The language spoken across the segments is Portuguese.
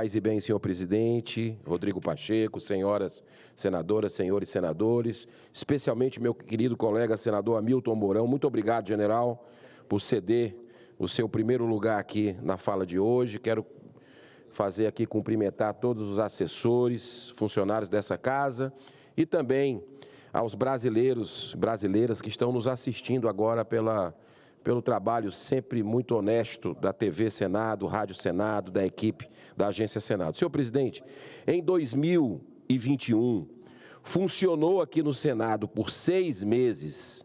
Paz e bem, senhor presidente, Rodrigo Pacheco, senhoras senadoras, senhores senadores, especialmente meu querido colega senador Hamilton Mourão. Muito obrigado, general, por ceder o seu primeiro lugar aqui na fala de hoje. Quero fazer aqui cumprimentar todos os assessores, funcionários dessa casa e também aos brasileiros, brasileiras que estão nos assistindo agora pela pelo trabalho sempre muito honesto da TV Senado, Rádio Senado, da equipe da Agência Senado. Senhor presidente, em 2021, funcionou aqui no Senado por seis meses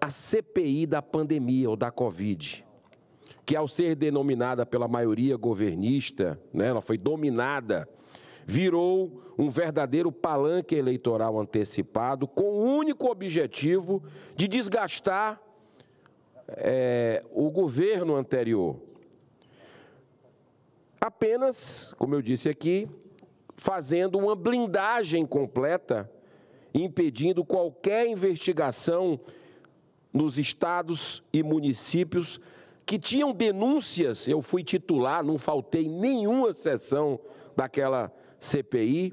a CPI da pandemia ou da Covid, que ao ser denominada pela maioria governista, né, ela foi dominada, virou um verdadeiro palanque eleitoral antecipado com o único objetivo de desgastar é, o governo anterior. Apenas, como eu disse aqui, fazendo uma blindagem completa, impedindo qualquer investigação nos estados e municípios que tinham denúncias. Eu fui titular, não faltei nenhuma sessão daquela CPI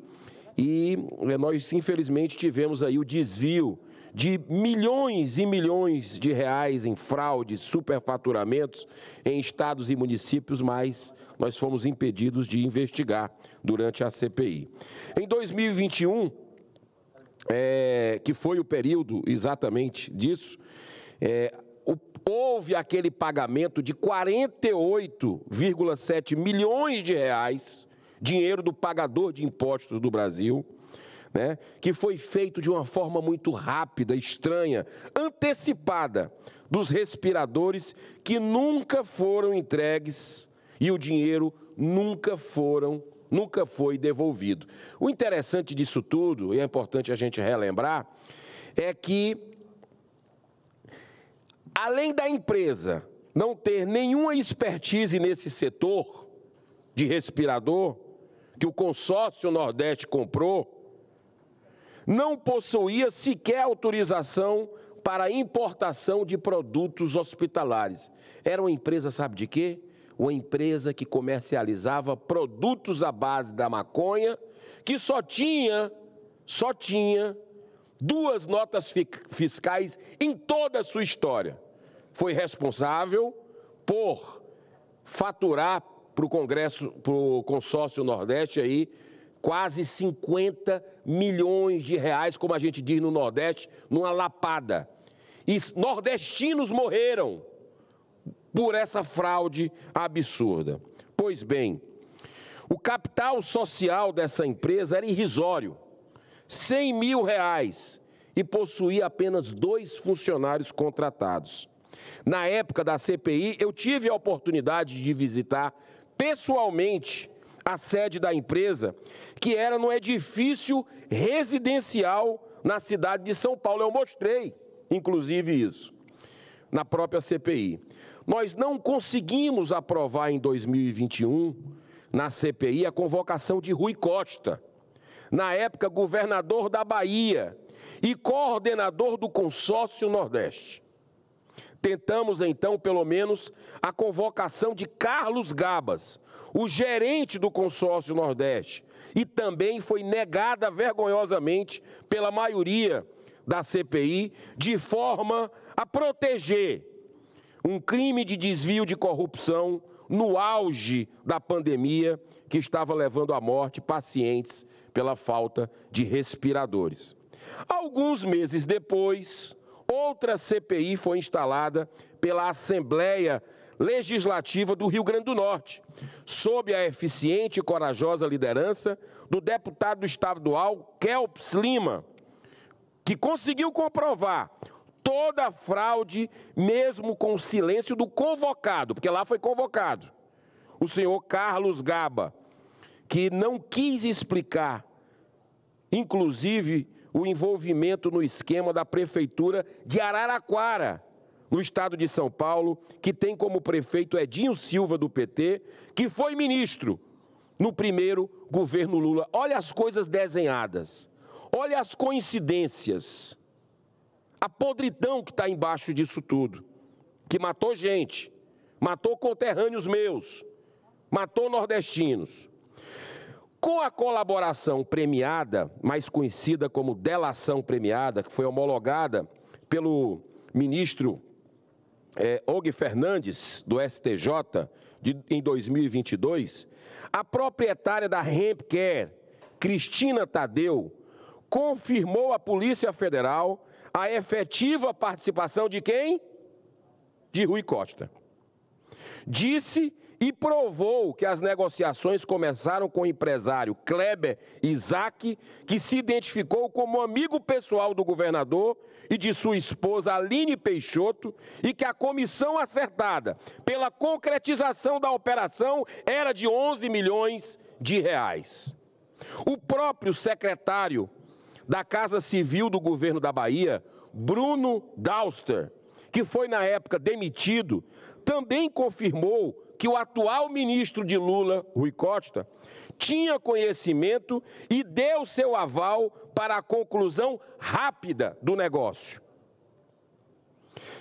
e é, nós infelizmente tivemos aí o desvio de milhões e milhões de reais em fraudes, superfaturamentos em estados e municípios, mas nós fomos impedidos de investigar durante a CPI. Em 2021, é, que foi o período exatamente disso, é, houve aquele pagamento de 48,7 milhões de reais, dinheiro do pagador de impostos do Brasil, né, que foi feito de uma forma muito rápida, estranha, antecipada dos respiradores que nunca foram entregues e o dinheiro nunca foram nunca foi devolvido. O interessante disso tudo, e é importante a gente relembrar, é que além da empresa não ter nenhuma expertise nesse setor de respirador que o consórcio Nordeste comprou, não possuía sequer autorização para importação de produtos hospitalares. Era uma empresa, sabe de quê? Uma empresa que comercializava produtos à base da maconha, que só tinha, só tinha duas notas fiscais em toda a sua história. Foi responsável por faturar para o Congresso, para o consórcio Nordeste aí, quase 50 milhões de reais, como a gente diz no Nordeste, numa lapada. E nordestinos morreram por essa fraude absurda. Pois bem, o capital social dessa empresa era irrisório, 100 mil reais, e possuía apenas dois funcionários contratados. Na época da CPI, eu tive a oportunidade de visitar pessoalmente a sede da empresa, que era no edifício residencial na cidade de São Paulo. Eu mostrei, inclusive, isso na própria CPI. Nós não conseguimos aprovar em 2021, na CPI, a convocação de Rui Costa, na época governador da Bahia e coordenador do Consórcio Nordeste. Tentamos então, pelo menos, a convocação de Carlos Gabas, o gerente do consórcio Nordeste, e também foi negada vergonhosamente pela maioria da CPI, de forma a proteger um crime de desvio de corrupção no auge da pandemia que estava levando à morte pacientes pela falta de respiradores. Alguns meses depois, outra CPI foi instalada pela Assembleia Legislativa do Rio Grande do Norte, sob a eficiente e corajosa liderança do deputado estadual Kelps Lima, que conseguiu comprovar toda a fraude, mesmo com o silêncio do convocado, porque lá foi convocado, o senhor Carlos Gaba, que não quis explicar, inclusive o envolvimento no esquema da Prefeitura de Araraquara, no estado de São Paulo, que tem como prefeito Edinho Silva, do PT, que foi ministro no primeiro governo Lula. Olha as coisas desenhadas, olha as coincidências, a podridão que está embaixo disso tudo, que matou gente, matou conterrâneos meus, matou nordestinos. Com a colaboração premiada, mais conhecida como delação premiada, que foi homologada pelo ministro é, Og Fernandes, do STJ, de, em 2022, a proprietária da Rempcare, Cristina Tadeu, confirmou à Polícia Federal a efetiva participação de quem? De Rui Costa. Disse e provou que as negociações começaram com o empresário Kleber Isaac, que se identificou como amigo pessoal do governador e de sua esposa Aline Peixoto, e que a comissão acertada pela concretização da operação era de 11 milhões de reais. O próprio secretário da Casa Civil do governo da Bahia, Bruno Dauster, que foi na época demitido, também confirmou que o atual ministro de Lula, Rui Costa, tinha conhecimento e deu seu aval para a conclusão rápida do negócio.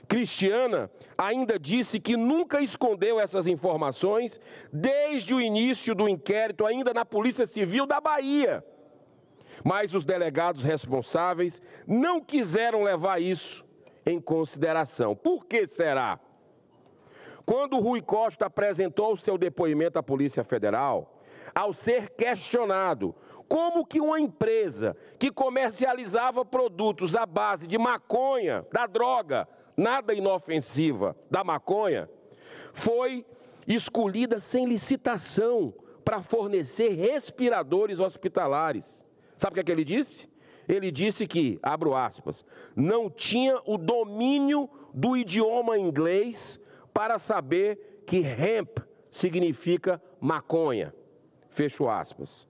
Cristiana ainda disse que nunca escondeu essas informações desde o início do inquérito, ainda na Polícia Civil da Bahia. Mas os delegados responsáveis não quiseram levar isso em consideração. Por que será? Quando Rui Costa apresentou seu depoimento à Polícia Federal, ao ser questionado como que uma empresa que comercializava produtos à base de maconha, da droga, nada inofensiva, da maconha, foi escolhida sem licitação para fornecer respiradores hospitalares. Sabe o que, é que ele disse? Ele disse que, abro aspas, não tinha o domínio do idioma inglês para saber que hemp significa maconha. Fecho aspas.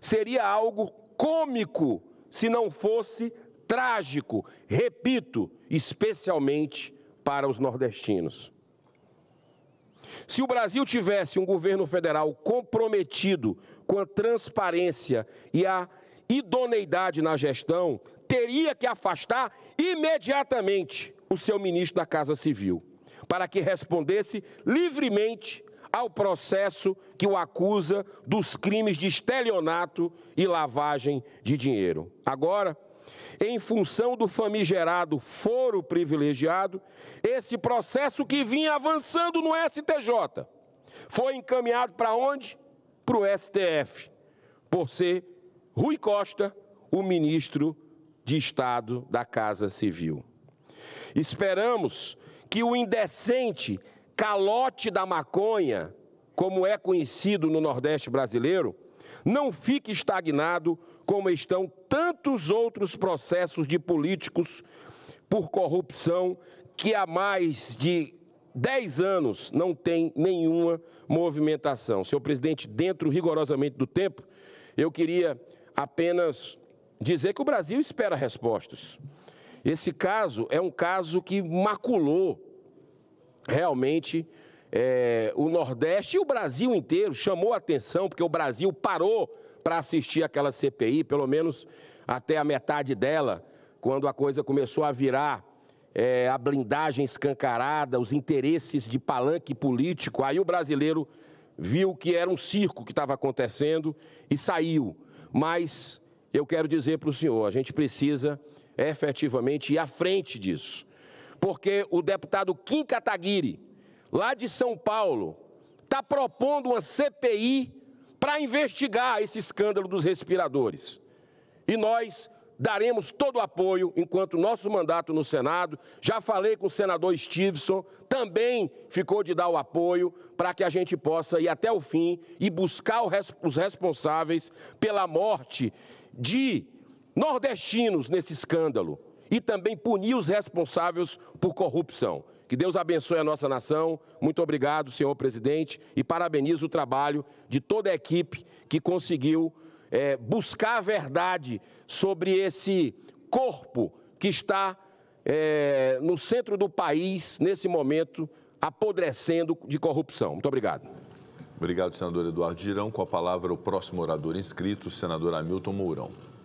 Seria algo cômico se não fosse trágico, repito, especialmente para os nordestinos. Se o Brasil tivesse um governo federal comprometido com a transparência e a idoneidade na gestão, teria que afastar imediatamente o seu ministro da Casa Civil para que respondesse livremente ao processo que o acusa dos crimes de estelionato e lavagem de dinheiro. Agora, em função do famigerado foro privilegiado, esse processo que vinha avançando no STJ foi encaminhado para onde? Para o STF, por ser Rui Costa o ministro de Estado da Casa Civil. Esperamos que o indecente calote da maconha, como é conhecido no Nordeste brasileiro, não fique estagnado como estão tantos outros processos de políticos por corrupção que há mais de 10 anos não tem nenhuma movimentação. Senhor presidente, dentro rigorosamente do tempo, eu queria apenas dizer que o Brasil espera respostas. Esse caso é um caso que maculou realmente é, o Nordeste e o Brasil inteiro, chamou atenção, porque o Brasil parou para assistir aquela CPI, pelo menos até a metade dela, quando a coisa começou a virar é, a blindagem escancarada, os interesses de palanque político. Aí o brasileiro viu que era um circo que estava acontecendo e saiu. Mas eu quero dizer para o senhor: a gente precisa efetivamente ir à frente disso. Porque o deputado Kim Kataguiri, lá de São Paulo, está propondo uma CPI para investigar esse escândalo dos respiradores. E nós daremos todo o apoio enquanto nosso mandato no Senado. Já falei com o senador Stevenson, também ficou de dar o apoio para que a gente possa ir até o fim e buscar os responsáveis pela morte de nordestinos nesse escândalo e também punir os responsáveis por corrupção. Que Deus abençoe a nossa nação. Muito obrigado, senhor presidente, e parabenizo o trabalho de toda a equipe que conseguiu é, buscar a verdade sobre esse corpo que está é, no centro do país, nesse momento, apodrecendo de corrupção. Muito obrigado. Obrigado, senador Eduardo Girão. Com a palavra, o próximo orador inscrito, o senador Hamilton Mourão.